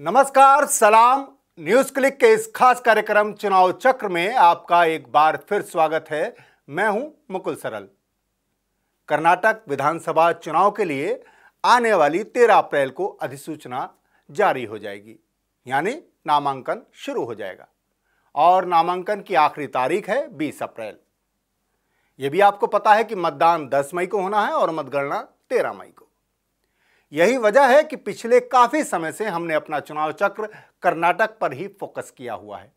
नमस्कार सलाम news click के इस खास कार्यक्रम चुनाव चक्र में आपका एक बार फिर स्वागत है मैं हूं मुकुल सरल कर्नाटक विधानसभा चुनाव के लिए आने वाली 13 अप्रैल को अधिसूचना जारी हो जाएगी यानी नामांकन शुरू हो जाएगा और नामांकन की आखिरी तारीख है 20 अप्रैल ये भी आपको पता है कि मतदान 10 मई को होना है और मतगणना 13 मई को यही वजह है कि पिछले काफ़ी समय से हमने अपना चुनाव चक्र कर्नाटक पर ही फोकस किया हुआ है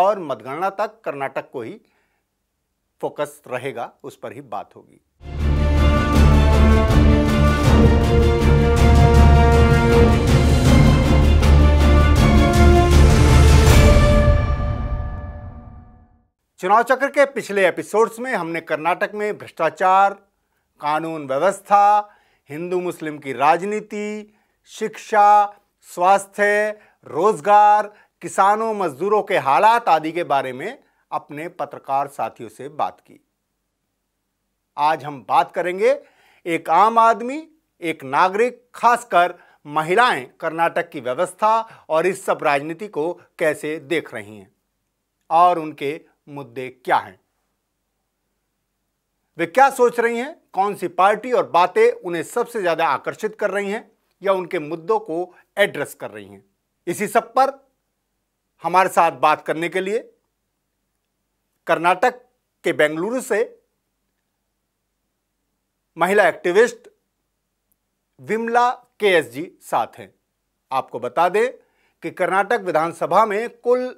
और मतगणना तक कर्नाटक को ही फोकस रहेगा उस पर ही बात होगी चुनाव चक्र के पिछले एपिसोड्स में हमने कर्नाटक में भ्रष्टाचार कानून व्यवस्था हिंदू मुस्लिम की राजनीति शिक्षा स्वास्थ्य रोजगार किसानों मजदूरों के हालात आदि के बारे में अपने पत्रकार साथियों से बात की आज हम बात करेंगे एक आम आदमी एक नागरिक खासकर महिलाएं कर्नाटक की व्यवस्था और इस सब राजनीति को कैसे देख रही हैं और उनके मुद्दे क्या हैं वे क्या सोच रही हैं कौन सी पार्टी और बातें उन्हें सबसे ज़्यादा आकर्षित कर रही हैं या उनके मुद्दों को एड्रेस कर रही हैं इसी सब पर हमारे साथ बात करने के लिए कर्नाटक के बेंगलुरु से महिला एक्टिविस्ट विमला के एस जी साथ हैं आपको बता दें कि कर्नाटक विधानसभा में कुल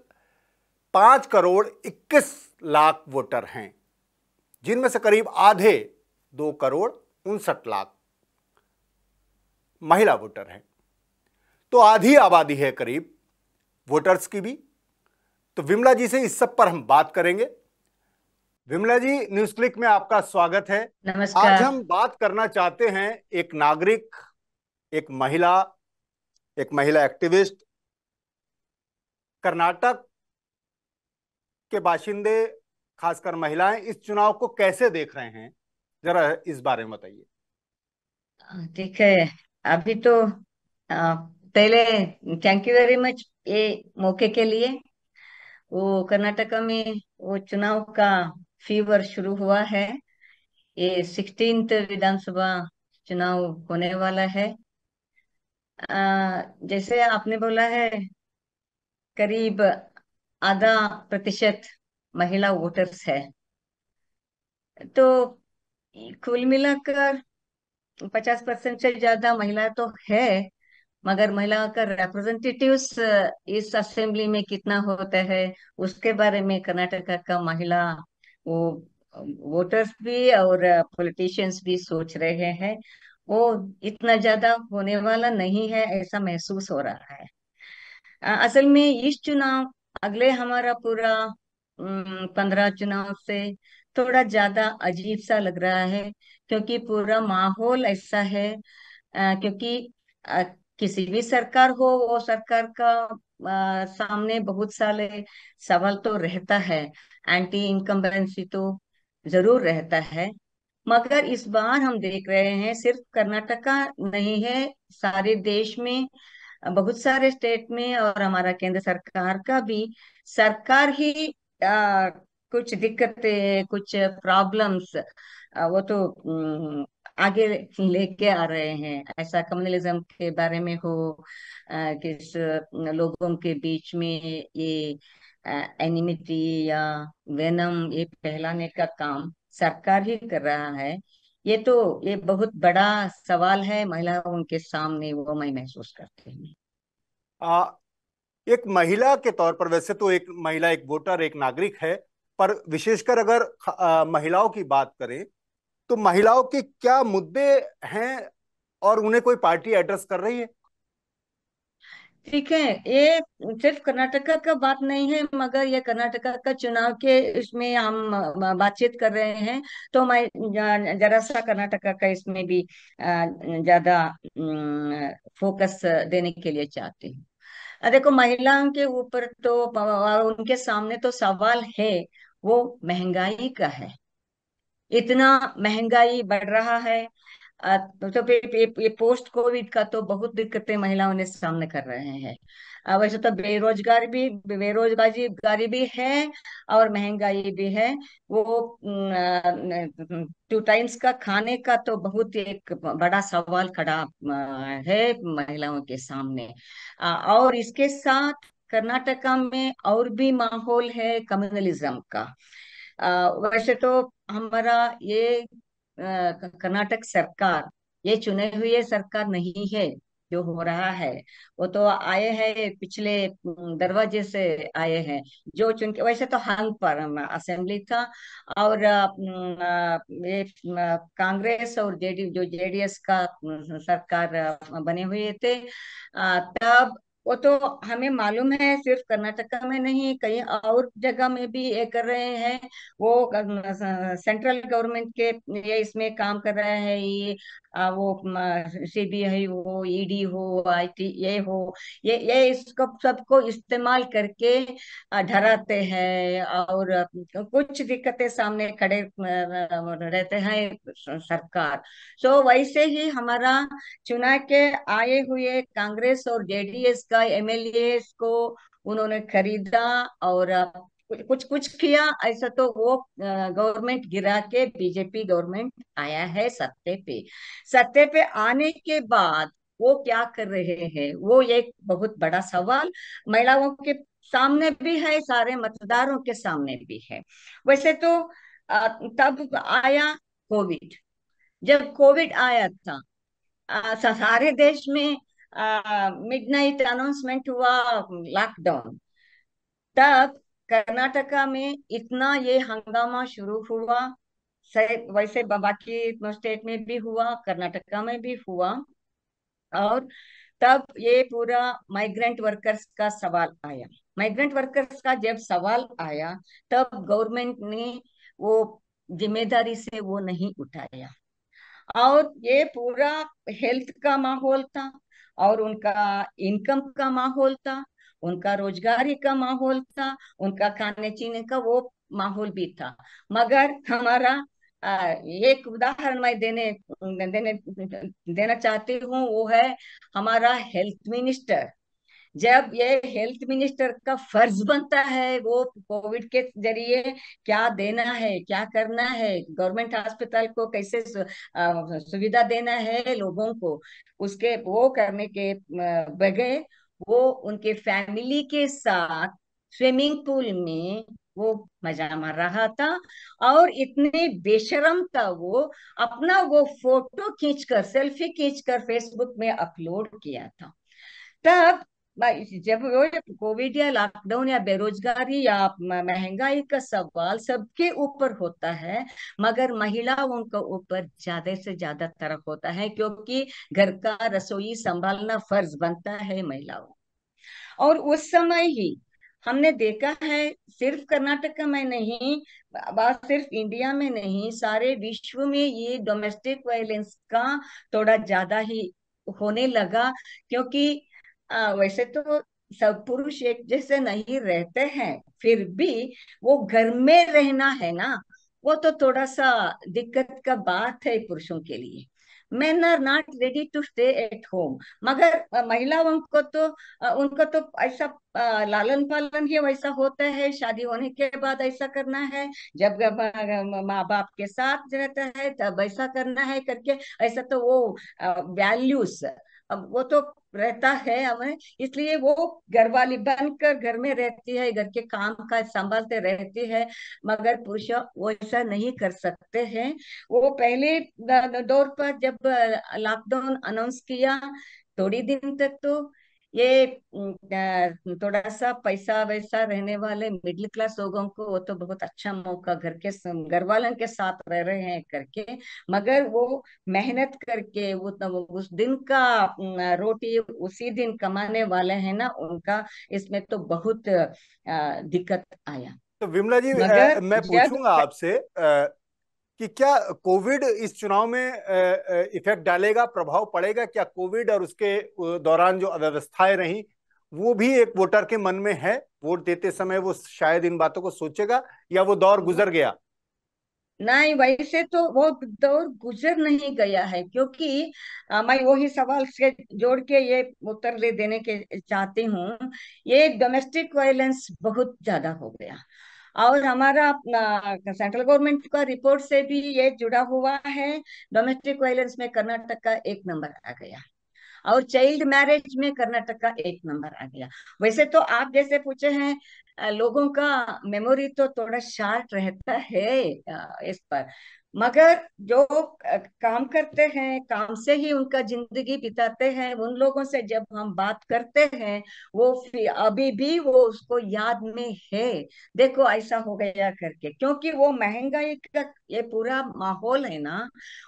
पाँच करोड़ इक्कीस लाख वोटर हैं जिनमें से करीब आधे दो करोड़ उनसठ लाख महिला वोटर हैं तो आधी आबादी है करीब वोटर्स की भी तो विमला जी से इस सब पर हम बात करेंगे विमला जी न्यूज क्लिक में आपका स्वागत है नमस्कार आज हम बात करना चाहते हैं एक नागरिक एक महिला एक महिला एक्टिविस्ट कर्नाटक के बाशिंदे खासकर महिलाएं इस चुनाव को कैसे देख रहे हैं जरा इस बारे में बताइए देखिए अभी तो पहले थैंक यू वेरी मच ये मौके के लिए वो कर्नाटका में वो चुनाव का फीवर शुरू हुआ है ये सिक्सटीन विधानसभा चुनाव होने वाला है आ, जैसे आपने बोला है करीब आधा प्रतिशत महिला वोटर्स है तो कुल मिलाकर पचास परसेंट से ज्यादा महिला तो है मगर महिला का रिप्रेजेंटेटिव्स इस असेंबली में कितना होता है उसके बारे में कर्नाटका का महिला वो वोटर्स भी और पॉलिटिशियंस भी सोच रहे हैं वो इतना ज्यादा होने वाला नहीं है ऐसा महसूस हो रहा है असल में इस चुनाव अगले हमारा पूरा पंद्रह चुनाव से थोड़ा ज्यादा अजीब सा लग रहा है क्योंकि पूरा माहौल ऐसा है आ, क्योंकि आ, किसी भी सरकार हो वो सरकार का आ, सामने बहुत सारे सवाल तो रहता है एंटी इनकम्बेंसी तो जरूर रहता है मगर इस बार हम देख रहे हैं सिर्फ कर्नाटका नहीं है सारे देश में बहुत सारे स्टेट में और हमारा केंद्र सरकार का भी सरकार ही आ, कुछ दिक्कतें कुछ प्रॉब्लम्स वो तो आगे लेके आ रहे हैं ऐसा कम्युनलिज्म के बारे में हो किस लोगों के बीच में ये एनिमिटी या वेनम ये फैलाने का काम सरकार ही कर रहा है ये तो ये बहुत बड़ा सवाल है महिलाओं के सामने वो मैं महसूस करती हूँ एक महिला के तौर पर वैसे तो एक महिला एक वोटर एक नागरिक है पर विशेषकर अगर आ, महिलाओं की बात करें तो महिलाओं के क्या मुद्दे हैं और उन्हें कोई पार्टी एड्रेस कर रही है ठीक है ये सिर्फ कर्नाटका का बात नहीं है मगर ये कर्नाटका का चुनाव के इसमें हम बातचीत कर रहे हैं तो मैं जरा सा कर्नाटका का इसमें भी ज्यादा फोकस देने के लिए चाहती हूँ देखो महिलाओं के ऊपर तो और उनके सामने तो सवाल है वो महंगाई का है इतना महंगाई बढ़ रहा है तो ये ये, पोस्ट कोविड का तो बहुत दिक्कतें महिलाओं ने सामने कर रहे हैं वैसे तो बेरोजगार भी बेरोजगारी भी है और महंगाई भी है वो टू टाइम्स का खाने का तो बहुत एक बड़ा सवाल खड़ा है महिलाओं के सामने और इसके साथ कर्नाटका में और भी माहौल है कम्युनलिज्म का वैसे तो हमारा ये कर्नाटक सरकार ये चुने हुए सरकार नहीं है जो हो रहा है वो तो आए हैं पिछले दरवाजे से आए हैं जो चुनके वैसे तो हंग पर असेंबली था और ये कांग्रेस और जेडी जो जेडीएस का सरकार बने हुए थे तब वो तो हमें मालूम है सिर्फ कर्नाटक में नहीं कई और जगह में भी ये कर रहे हैं वो सेंट्रल गवर्नमेंट के ये इसमें काम कर रहा है ये वो सीबीआई हो ईडी e हो आईटीए e हो ये ये इसको सबको इस्तेमाल करके डराते हैं और कुछ दिक्कतें सामने खड़े रहते हैं सरकार सो so, वैसे ही हमारा चुना के आए हुए कांग्रेस और जेडीएस का एमएलए को उन्होंने खरीदा और कुछ कुछ किया ऐसा तो वो गवर्नमेंट गिरा के बीजेपी गवर्नमेंट आया है सत्ते पे सत्ते पे आने के बाद वो क्या कर रहे हैं वो एक बहुत बड़ा सवाल महिलाओं के सामने भी है सारे मतदारों के सामने भी है वैसे तो तब आया कोविड जब कोविड आया था सारे देश में मिडनाइट अनाउंसमेंट हुआ लॉकडाउन तब कर्नाटका में इतना ये हंगामा शुरू हुआ वैसे बाकी स्टेट में भी हुआ कर्नाटका में भी हुआ और तब ये पूरा माइग्रेंट वर्कर्स का सवाल आया माइग्रेंट वर्कर्स का जब सवाल आया तब गवर्नमेंट ने वो जिम्मेदारी से वो नहीं उठाया और ये पूरा हेल्थ का माहौल था और उनका इनकम का माहौल था उनका रोजगारी का माहौल था उनका खाने पीने का वो माहौल भी था मगर हमारा एक उदाहरण मैं देने देने देना चाहती हूँ वो है हमारा हेल्थ मिनिस्टर जब ये हेल्थ मिनिस्टर का फर्ज बनता है वो कोविड के जरिए क्या देना है क्या करना है गवर्नमेंट हॉस्पिटल को कैसे सुविधा देना है लोगों को उसके वो करने के बगैर वो उनके फैमिली के साथ स्विमिंग पूल में वो मजा मार रहा था और इतने बेशरम था वो अपना वो फोटो खींचकर सेल्फी खींचकर फेसबुक में अपलोड किया था तब जब कोविड या लॉकडाउन या बेरोजगारी या महंगाई का सवाल सबके ऊपर होता है मगर महिलाओं के ऊपर ज्यादा से ज्यादा तरफ होता है क्योंकि घर का रसोई संभालना फर्ज बनता है महिलाओं और उस समय ही हमने देखा है सिर्फ कर्नाटक में नहीं बात सिर्फ इंडिया में नहीं सारे विश्व में ये डोमेस्टिक वायलेंस का थोड़ा ज्यादा ही होने लगा क्योंकि वैसे तो सब पुरुष एक जैसे नहीं रहते हैं फिर भी वो घर में रहना है ना वो तो थोड़ा सा दिक्कत का बात है पुरुषों के लिए man are not ready to stay at home मगर महिलाओं को तो उनको तो ऐसा लालन पालन ही वैसा होता है शादी होने के बाद ऐसा करना है जब माँ बाप के साथ रहता है तब ऐसा करना है करके ऐसा तो वो वैल्यूज अब वो तो रहता है हमें इसलिए वो घर वाली बनकर घर में रहती है घर के काम काज संभालते रहती है मगर पुरुष वो ऐसा नहीं कर सकते हैं वो पहले दौर पर जब लॉकडाउन अनाउंस किया थोड़ी दिन तक तो ये थोड़ा सा पैसा वैसा रहने वाले मिडिल क्लास लोगों को वो तो बहुत अच्छा मौका घर के घर वालों के साथ रह रहे हैं करके मगर वो मेहनत करके वो तो उस दिन का रोटी उसी दिन कमाने वाले हैं ना उनका इसमें तो बहुत दिक्कत आया तो विमला जी मैं पूछूंगा आपसे कि क्या कोविड इस चुनाव में इफेक्ट डालेगा प्रभाव पड़ेगा क्या कोविड और उसके दौरान जो अव्यवस्थाएं रही वो भी एक वोटर के मन में है वोट देते समय वो शायद इन बातों को सोचेगा या वो दौर गुजर गया नहीं वैसे तो वो दौर गुजर नहीं गया है क्योंकि आ, मैं वही सवाल से जोड़ के ये उत्तर दे देने के चाहती हूँ ये डोमेस्टिक वायलेंस बहुत ज्यादा हो गया और हमारा सेंट्रल गवर्नमेंट का रिपोर्ट से भी ये जुड़ा हुआ है डोमेस्टिक वायलेंस में कर्नाटक का एक नंबर आ गया और चाइल्ड मैरिज में कर्नाटक का एक नंबर आ गया वैसे तो आप जैसे पूछे हैं लोगों का मेमोरी तो थोड़ा शार्प रहता है इस पर मगर जो काम करते हैं काम से ही उनका जिंदगी बिताते हैं उन लोगों से जब हम बात करते हैं वो अभी भी वो उसको याद में है देखो ऐसा हो गया करके क्योंकि वो महंगाई का ये पूरा माहौल है ना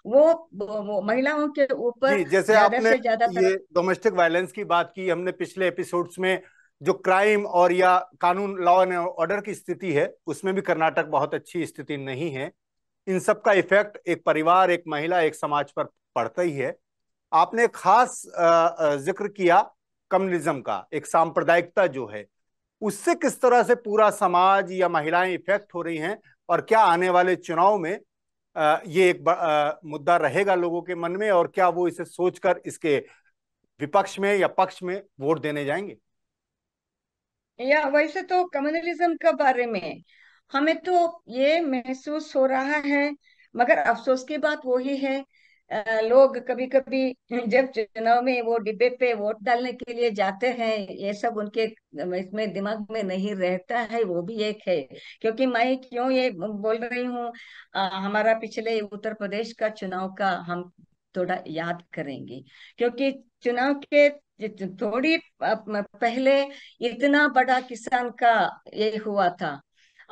वो, वो महिलाओं के ऊपर जैसे आपने ज्यादा डोमेस्टिक वायलेंस की बात की हमने पिछले एपिसोड्स में जो क्राइम और या कानून लॉ एंड ऑर्डर की स्थिति है उसमें भी कर्नाटक बहुत अच्छी स्थिति नहीं है इन सब का इफेक्ट एक परिवार एक महिला एक समाज पर पड़ता ही है आपने खास जिक्र किया कम्युनिज्म का एक सांप्रदायिकता जो है उससे किस तरह से पूरा समाज या महिलाएं इफेक्ट हो रही हैं और क्या आने वाले चुनाव में ये एक मुद्दा रहेगा लोगों के मन में और क्या वो इसे सोचकर इसके विपक्ष में या पक्ष में वोट देने जाएंगे या वैसे तो कम्युनलिज्म के बारे में हमें तो ये महसूस हो रहा है मगर अफसोस की बात वही है लोग कभी कभी जब चुनाव में वो डिब्बे पे वोट डालने के लिए जाते हैं ये सब उनके इसमें दिमाग में नहीं रहता है वो भी एक है क्योंकि मैं क्यों ये बोल रही हूँ हमारा पिछले उत्तर प्रदेश का चुनाव का हम थोड़ा याद करेंगे क्योंकि चुनाव के थोड़ी पहले इतना बड़ा किसान का ये हुआ था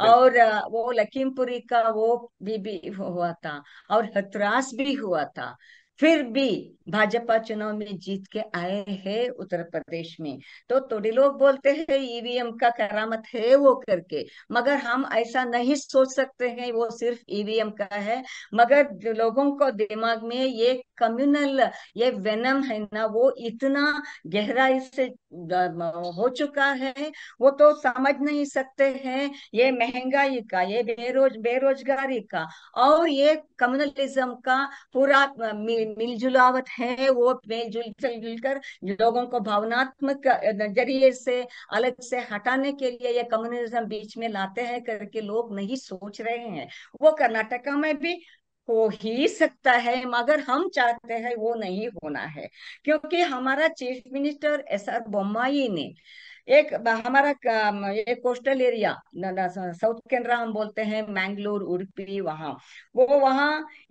और वो लखीमपुरी का वो भी, भी हुआ था और हथरास भी हुआ था फिर भी भाजपा चुनाव में जीत के आए हैं उत्तर प्रदेश में तो थोड़े लोग बोलते हैं ईवीएम का करामत है वो करके मगर हम ऐसा नहीं सोच सकते हैं वो सिर्फ ईवीएम का है मगर लोगों को दिमाग में ये कम्युनल ये वेनम है ना वो इतना गहराई से हो चुका है वो तो समझ नहीं सकते हैं ये महंगाई का ये बेरोज बेरोजगारी का और ये कम्युनलिज्म का पूरा मिलजुलावट है वो मिलजुल जुलकर लोगों को भावनात्मक जरिए से अलग से हटाने के लिए ये कम्युनलिज्म बीच में लाते हैं करके लोग नहीं सोच रहे हैं वो कर्नाटका में भी हो ही सकता है मगर हम चाहते हैं वो नहीं होना है क्योंकि हमारा chief minister S R Bommai ने एक हमारा एक कोस्टल एरिया साउथ केनरा हम बोलते हैं मैंगलोर उड़पी वहां वो वहाँ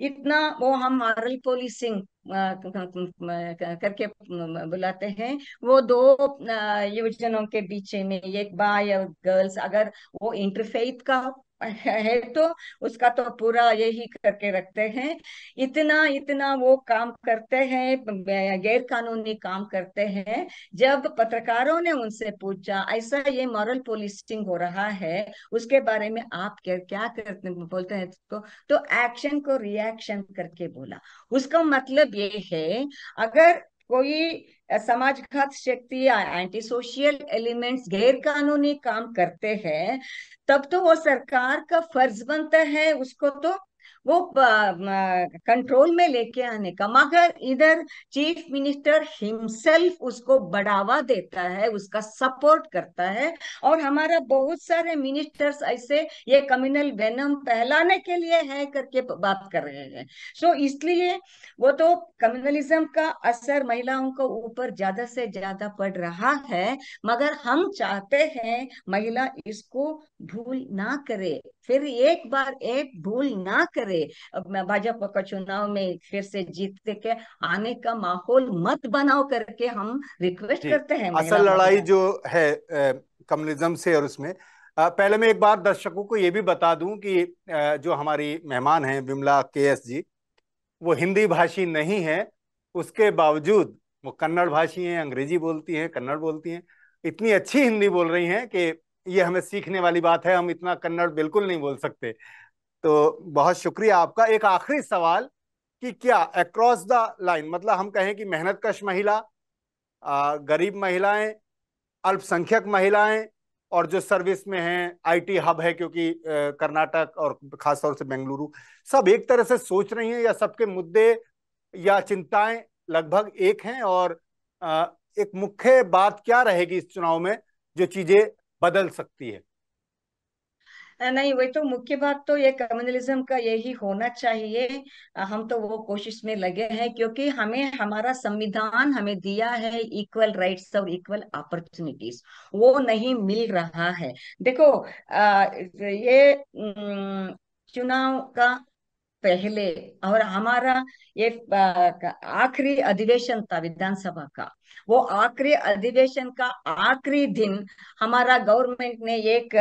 इतना वो हम मारल पोलिसिंग करके बुलाते हैं वो दो युवजनों के बीच में एक बाय और गर्ल्स अगर वो इंटरफेथ का है तो उसका तो पूरा यही करके रखते हैं इतना इतना वो काम करते हैं गैर कानूनी काम करते हैं जब पत्रकारों ने उनसे पूछा ऐसा ये मॉरल पोलिसिंग हो रहा है उसके बारे में आप क्या करते बोलते हैं तो, तो एक्शन को रिएक्शन करके बोला उसका मतलब मतलब ये है अगर कोई समाजघात शक्ति या एंटी सोशल एलिमेंट्स गैर कानूनी काम करते हैं तब तो वो सरकार का फर्ज बनता है उसको तो वो कंट्रोल में लेके आने का मगर इधर चीफ मिनिस्टर हिमसेल्फ उसको बढ़ावा देता है उसका सपोर्ट करता है और हमारा बहुत सारे मिनिस्टर्स ऐसे ये कम्युनल वेनम फैलाने के लिए है करके बात कर रहे हैं सो so, इसलिए वो तो कम्युनलिज्म का असर महिलाओं को ऊपर ज्यादा से ज्यादा पड़ रहा है मगर हम चाहते हैं महिला इसको भूल ना करे फिर एक बार एक भूल ना करे भाजपा का चुनाव में फिर से जीतते के आने का माहौल मत बनाओ करके हम रिक्वेस्ट करते हैं असल लड़ाई जो है कम्युनिज्म से और उसमें पहले मैं एक बार दर्शकों को ये भी बता दूं कि जो हमारी मेहमान हैं विमला के एस जी वो हिंदी भाषी नहीं है उसके बावजूद वो कन्नड़ भाषी हैं अंग्रेजी बोलती हैं कन्नड़ बोलती हैं इतनी अच्छी हिंदी बोल रही हैं कि ये हमें सीखने वाली बात है हम इतना कन्नड़ बिल्कुल नहीं बोल सकते तो बहुत शुक्रिया आपका एक आखिरी सवाल कि क्या अक्रॉस द लाइन मतलब हम कहें कि मेहनत कश महिला गरीब महिलाएं अल्पसंख्यक महिलाएं और जो सर्विस में हैं आईटी हब है क्योंकि कर्नाटक और खासतौर से बेंगलुरु सब एक तरह से सोच रही हैं या सबके मुद्दे या चिंताएं लगभग एक हैं और एक मुख्य बात क्या रहेगी इस चुनाव में जो चीजें बदल सकती है नहीं वही तो मुख्य बात तो ये कम्युनलिज्म का यही होना चाहिए हम तो वो कोशिश में लगे हैं क्योंकि हमें हमारा संविधान हमें दिया है इक्वल राइट्स और इक्वल अपॉर्चुनिटीज वो नहीं मिल रहा है देखो आ, ये चुनाव का पहले और हमारा ये आखिरी अधिवेशन था विधानसभा का वो आखिरी अधिवेशन का आखिरी दिन हमारा गवर्नमेंट ने एक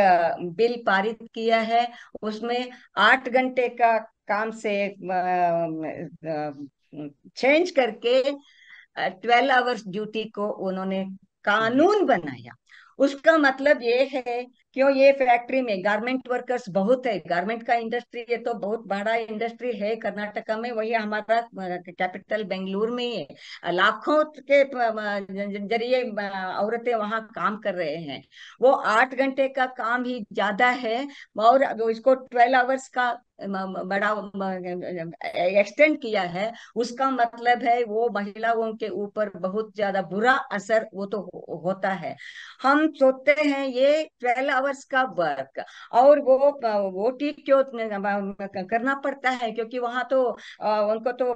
बिल पारित किया है उसमें आठ घंटे का काम से चेंज करके ट्वेल्व आवर्स ड्यूटी को उन्होंने कानून बनाया उसका मतलब ये है क्यों ये फैक्ट्री में गारमेंट वर्कर्स बहुत है गारमेंट का इंडस्ट्री ये तो बहुत बड़ा इंडस्ट्री है कर्नाटका में वही हमारा कैपिटल बेंगलुरु में है लाखों के जरिए औरतें वहां काम कर रहे हैं वो आठ घंटे का काम ही ज्यादा है और इसको ट्वेल्व आवर्स का बड़ा एक्सटेंड किया है उसका मतलब है वो महिलाओं के ऊपर बहुत ज्यादा बुरा असर वो तो होता है हम सोचते हैं ये ट्वेल्व आवर्स का वर्क और वो वो टी क्यों करना पड़ता है क्योंकि वहां तो उनको तो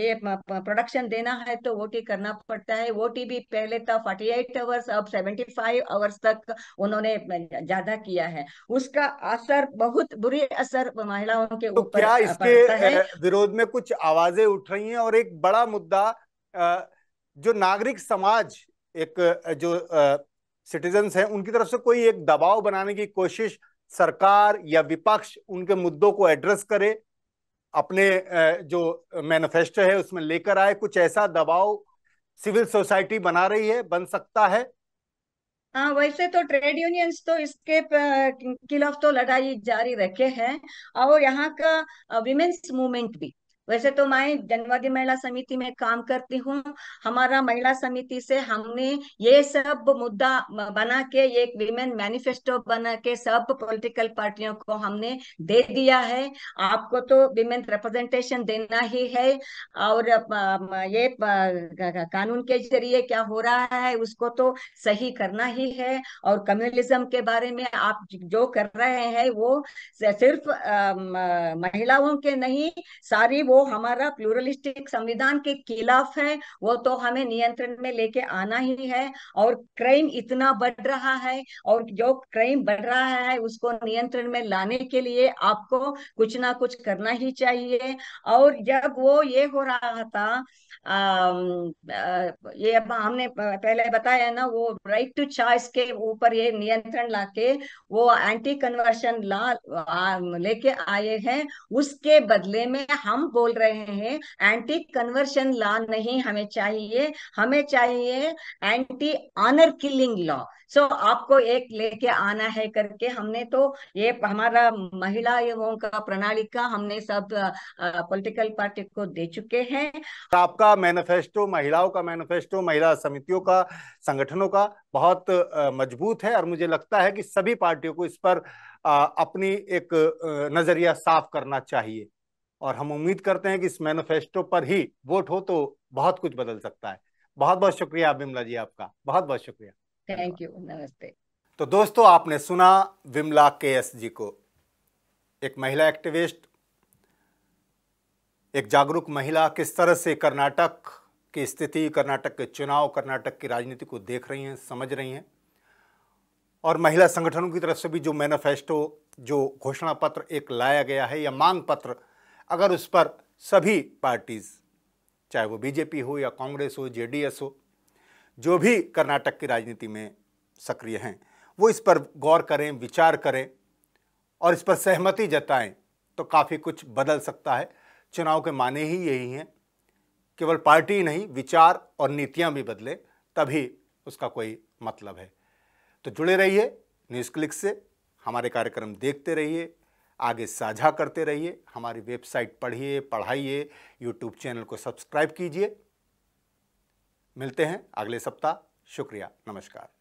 ये प्रोडक्शन देना है तो वो टी करना पड़ता है वो टी भी पहले था फोर्टी एट आवर्स अब सेवेंटी फाइव आवर्स तक उन्होंने ज्यादा किया है उसका असर बहुत बुरी असर महिलाओं के तो ऊपर क्या इसके विरोध में कुछ आवाजें उठ रही हैं और एक बड़ा मुद्दा जो नागरिक समाज एक जो सिटीजन हैं उनकी तरफ से कोई एक दबाव बनाने की कोशिश सरकार या विपक्ष उनके मुद्दों को एड्रेस करे अपने जो मैनिफेस्टो है उसमें लेकर आए कुछ ऐसा दबाव सिविल सोसाइटी बना रही है बन सकता है हाँ वैसे तो ट्रेड यूनियंस तो इसके खिलाफ तो लड़ाई जारी रखे हैं और यहाँ का विमेन्स मूवमेंट भी वैसे तो मैं जनवादी महिला समिति में काम करती हूँ हमारा महिला समिति से हमने ये सब मुद्दा बना के एक विमेन मैनिफेस्टो बना के सब पॉलिटिकल पार्टियों को हमने दे दिया है आपको तो विमेन रिप्रेजेंटेशन देना ही है और ये कानून के जरिए क्या हो रहा है उसको तो सही करना ही है और कम्युनिज्म के बारे में आप जो कर रहे हैं वो सिर्फ महिलाओं के नहीं सारी वो हमारा प्लूरलिस्टिक संविधान के खिलाफ है वो तो हमें नियंत्रण में लेके आना ही है और क्राइम इतना बढ़ रहा है और जो क्राइम बढ़ रहा है उसको नियंत्रण में लाने के लिए आपको कुछ ना कुछ करना ही चाहिए और जब वो ये हो रहा था आ, आ, ये अब हमने पहले बताया ना वो राइट टू चॉइस के ऊपर ये नियंत्रण लाके वो एंटी कन्वर्शन ला लेके आए हैं उसके बदले में हम वो बोल रहे हैं एंटी कन्वर्शन लॉ नहीं हमें चाहिए हमें चाहिए anti honour killing law so so, आपको एक लेके आना है करके हमने तो ये हमारा महिला एवं का प्रणाली का हमने सब पॉलिटिकल पार्टी को दे चुके हैं आपका मैनिफेस्टो महिलाओं का मैनिफेस्टो महिला समितियों का संगठनों का बहुत मजबूत है और मुझे लगता है कि सभी पार्टियों को इस पर अपनी एक नजरिया साफ करना चाहिए और हम उम्मीद करते हैं कि इस मैनिफेस्टो पर ही वोट हो तो बहुत कुछ बदल सकता है बहुत बहुत शुक्रिया विमला जी आपका बहुत बहुत शुक्रिया थैंक यू नमस्ते तो दोस्तों आपने सुना विमला के एस जी को एक महिला एक्टिविस्ट एक जागरूक महिला किस तरह से कर्नाटक की स्थिति कर्नाटक के चुनाव कर्नाटक की राजनीति को देख रही हैं समझ रही हैं और महिला संगठनों की तरफ से भी जो मैनिफेस्टो जो घोषणा पत्र एक लाया गया है या मांग पत्र अगर उस पर सभी पार्टीज़ चाहे वो बीजेपी हो या कांग्रेस हो जेडीएस हो जो भी कर्नाटक की राजनीति में सक्रिय हैं वो इस पर गौर करें विचार करें और इस पर सहमति जताएं तो काफ़ी कुछ बदल सकता है चुनाव के माने ही यही हैं केवल पार्टी नहीं विचार और नीतियां भी बदले तभी उसका कोई मतलब है तो जुड़े रहिए न्यूज़ क्लिक से हमारे कार्यक्रम देखते रहिए आगे साझा करते रहिए हमारी वेबसाइट पढ़िए पढ़ाइए यूट्यूब चैनल को सब्सक्राइब कीजिए मिलते हैं अगले सप्ताह शुक्रिया नमस्कार